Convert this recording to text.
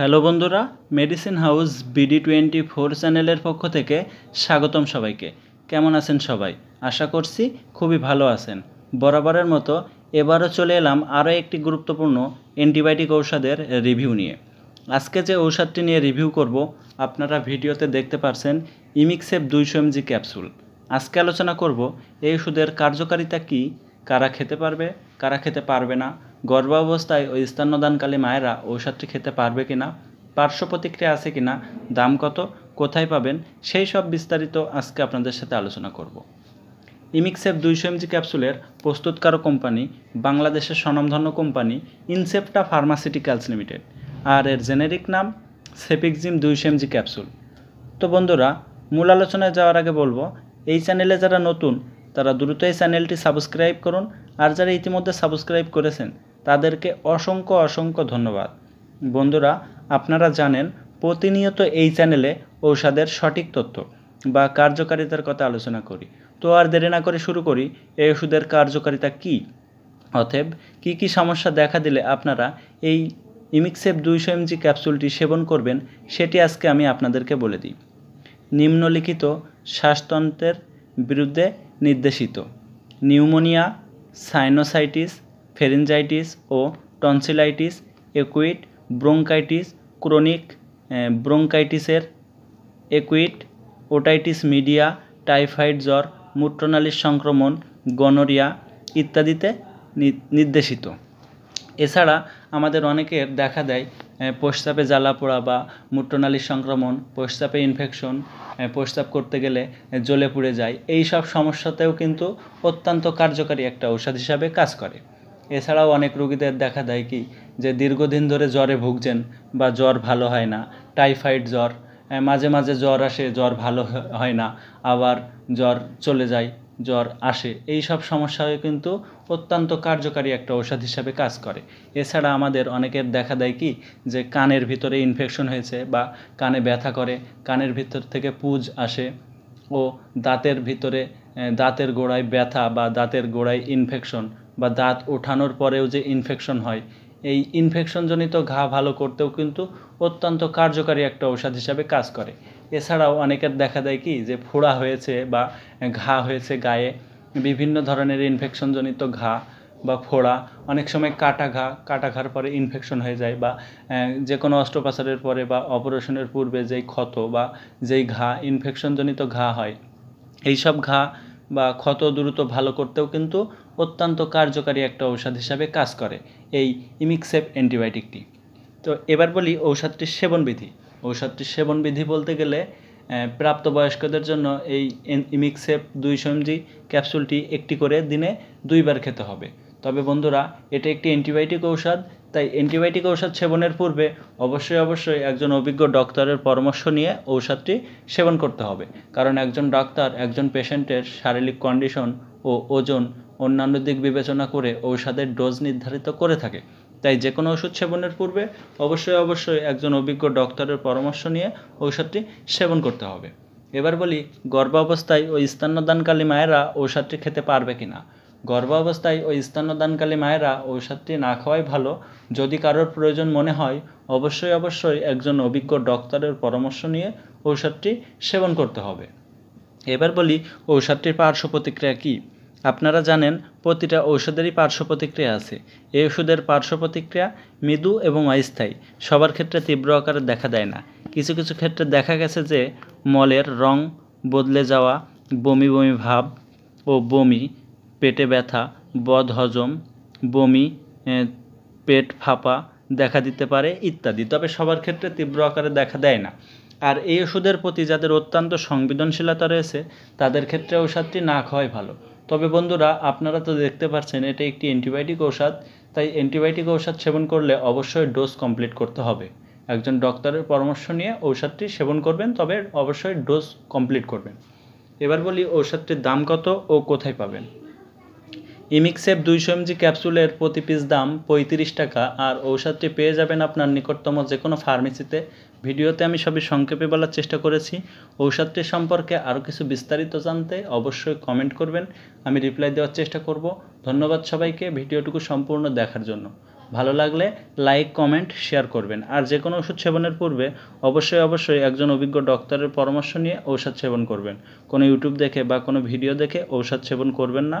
hello বন্ধুরা medicine house BD twenty four চ্যানেলের পক্ষ থেকে স্বাগতম সবাইকে কেমন আছেন সবাই আশা করছি খুবই ভালো আছেন বরাবরের মতো এবারও চলে এলাম আরও একটি গুরুত্বপূর্ণ অ্যান্টিবায়োটিক ঔষধের রিভিউ নিয়ে আজকে যে ঔষধটি নিয়ে রিভিউ করব আপনারা ভিডিওতে দেখতে পারছেন ইমিক্সেপ দুইশো এমজি ক্যাপসুল আজকে আলোচনা করব এই ওষুধের কার্যকারিতা কী কারা খেতে পারবে কারা খেতে পারবে না গর্ভাবস্থায় ওই স্তন্যদানকালে মায়েরা ঔষধটি খেতে পারবে কি না পার্শ্ব প্রতিক্রিয়া আছে কি না দাম কত কোথায় পাবেন সেই সব বিস্তারিত আজকে আপনাদের সাথে আলোচনা করব ইমিক্সেপ দুইশো এমজি ক্যাপসুলের প্রস্তুতকারক কোম্পানি বাংলাদেশের স্বনামধন্য কোম্পানি ইনসেপ্টা ফার্মাসিউটিক্যালস লিমিটেড আর এর জেনেরিক নাম সেপিকজিম দুইশো এমজি ক্যাপসুল তো বন্ধুরা মূল আলোচনায় যাওয়ার আগে বলবো এই চ্যানেলে যারা নতুন তারা দ্রুত এই চ্যানেলটি সাবস্ক্রাইব করুন আর যারা ইতিমধ্যে সাবস্ক্রাইব করেছেন তাদেরকে অসংখ্য অসংখ্য ধন্যবাদ বন্ধুরা আপনারা জানেন প্রতিনিয়ত এই চ্যানেলে ঔষধের সঠিক তথ্য বা কার্যকারিতার কথা আলোচনা করি তো আর দেরি না করে শুরু করি এই ওষুধের কার্যকারিতা কি অতএব কি কি সমস্যা দেখা দিলে আপনারা এই ইমিক্সেপ দুইশো এমজি ক্যাপসুলটি সেবন করবেন সেটি আজকে আমি আপনাদেরকে বলে দিই নিম্নলিখিত শ্বাসতন্ত্রের বিরুদ্ধে নির্দেশিত নিউমোনিয়া সাইনোসাইটিস ফেরেঞ্জাইটিস ও টনসিলাইটিস একুইট ব্রোঙ্কাইটিস ক্রনিক ব্রোঙ্কাইটিসের একুইট ওটাইটিস মিডিয়া টাইফয়েড জ্বর মূত্রনালীর সংক্রমণ গনোরিয়া ইত্যাদিতে নির্দেশিত এছাড়া আমাদের অনেকের দেখা দেয় প্রস্তাবে জ্বালা পোড়া বা মূত্রনালীর সংক্রমণ প্রস্তাবে ইনফেকশন প্রস্তাব করতে গেলে জ্বলে পুড়ে যায় এই সব সমস্যাতেও কিন্তু অত্যন্ত কার্যকারী একটা ঔষধ হিসাবে কাজ করে এছাড়াও অনেক রুগীদের দেখা দেয় কি যে দীর্ঘদিন ধরে জ্বরে ভুগছেন বা জ্বর ভালো হয় না টাইফয়েড জ্বর মাঝে মাঝে জ্বর আসে জ্বর ভালো হয় না আবার জ্বর চলে যায় জ্বর আসে এই সব সমস্যাও কিন্তু অত্যন্ত কার্যকারী একটা ওষুধ হিসাবে কাজ করে এছাড়া আমাদের অনেকের দেখা দেয় কি যে কানের ভিতরে ইনফেকশন হয়েছে বা কানে ব্যথা করে কানের ভিতর থেকে পুজ আসে ও দাঁতের ভিতরে দাঁতের গোড়ায় ব্যথা বা দাঁতের গোড়ায় ইনফেকশন বা দাঁত ওঠানোর পরেও যে ইনফেকশন হয় এই ইনফেকশনজনিত ঘা ভালো করতেও কিন্তু অত্যন্ত কার্যকারী একটা ঔষধ হিসাবে কাজ করে এছাড়াও অনেকের দেখা দেয় কি যে ফোড়া হয়েছে বা ঘা হয়েছে গায়ে বিভিন্ন ধরনের ইনফেকশনজনিত ঘা বা ফোড়া অনেক সময় কাটা ঘা কাটা ঘার পরে ইনফেকশন হয়ে যায় বা যে কোনো অস্ত্রোপচারের পরে বা অপারেশনের পূর্বে যেই ক্ষত বা যেই ঘা ইনফেকশনজনিত ঘা হয় এইসব ঘা বা ক্ষত দ্রুত ভালো করতেও কিন্তু অত্যন্ত কার্যকারী একটা ঔষধ হিসাবে কাজ করে এই ইমিক্সেপ অ্যান্টিবায়োটিকটি তো এবার বলি ঔষধটির সেবনবিধি ঔষধটির সেবনবিধি বলতে গেলে প্রাপ্তবয়স্কদের জন্য এই ইমিক্সেপ দুইশো এমজি ক্যাপসুলটি একটি করে দিনে দুইবার খেতে হবে তবে বন্ধুরা এটা একটি অ্যান্টিবায়োটিক ঔষধ তাই অ্যান্টিবায়োটিক ঔষধ সেবনের পূর্বে অবশ্যই অবশ্যই একজন অভিজ্ঞ ডক্টরের পরামর্শ নিয়ে ঔষধটি সেবন করতে হবে কারণ একজন ডাক্তার একজন পেশেন্টের শারীরিক কন্ডিশন ও ওজন অন্যান্য দিক বিবেচনা করে ঔষধের ডোজ নির্ধারিত করে থাকে তাই যে কোনো ওষুধ সেবনের পূর্বে অবশ্যই অবশ্যই একজন অভিজ্ঞ ডক্টরের পরামর্শ নিয়ে ঔষধটি সেবন করতে হবে এবার বলি গর্ভাবস্থায় ও স্তন্যদানকালী মায়েরা ঔষধটি খেতে পারবে কিনা গর্ভাবস্থায় ও স্তন্যদানকালী মায়েরা ঔষধটি না খাওয়াই ভালো যদি কারোর প্রয়োজন মনে হয় অবশ্যই অবশ্যই একজন অভিজ্ঞ ডক্টরের পরামর্শ নিয়ে ঔষধটি সেবন করতে হবে এবার বলি ঔষধটির পার্শ্ব প্রতিক্রিয়া কী আপনারা জানেন প্রতিটা ঔষধেরই পার্শ্ব প্রতিক্রিয়া আছে এই ওষুধের পার্শ্ব প্রতিক্রিয়া মৃদু এবং অস্থায়ী সবার ক্ষেত্রে তীব্র আকারে দেখা দেয় না কিছু কিছু ক্ষেত্রে দেখা গেছে যে মলের রং বদলে যাওয়া বমি বমি ভাব ও বমি পেটে ব্যথা বদহজম বমি পেট ফাঁপা দেখা দিতে পারে ইত্যাদি তবে সবার ক্ষেত্রে তীব্র আকারে দেখা দেয় না আর এই ওষুধের প্রতি যাদের অত্যন্ত সংবেদনশীলতা রয়েছে তাদের ক্ষেত্রে ওষুধটি না খাওয়াই ভালো তবে বন্ধুরা আপনারা তো দেখতে পাচ্ছেন এটা একটি অ্যান্টিবায়োটিক ঔষধ তাই অ্যান্টিবায়োটিক ঔষধ সেবন করলে অবশ্যই ডোজ কমপ্লিট করতে হবে একজন ডক্টরের পরামর্শ নিয়ে ঔষধটি সেবন করবেন তবে অবশ্যই ডোজ কমপ্লিট করবেন এবার বলি ঔষধটির দাম কত ও কোথায় পাবেন ইমিক্সেপ দুইশো এমজি ক্যাপসুলের প্রতি পিস দাম পঁয়ত্রিশ টাকা আর ঔষধটি পেয়ে যাবেন আপনার নিকটতম যে কোনো ফার্মেসিতে ভিডিওতে আমি সবই সংক্ষেপে বলার চেষ্টা করেছি ঔষধটি সম্পর্কে আরও কিছু বিস্তারিত জানতে অবশ্যই কমেন্ট করবেন আমি রিপ্লাই দেওয়ার চেষ্টা করব ধন্যবাদ সবাইকে ভিডিওটুকু সম্পূর্ণ দেখার জন্য ভালো লাগলে লাইক কমেন্ট শেয়ার করবেন আর যে কোনো ওষুধ সেবনের পূর্বে অবশ্যই অবশ্যই একজন অভিজ্ঞ ডক্টরের পরামর্শ নিয়ে ঔষধ সেবন করবেন কোনো ইউটিউব দেখে বা কোনো ভিডিও দেখে ঔষধ সেবন করবেন না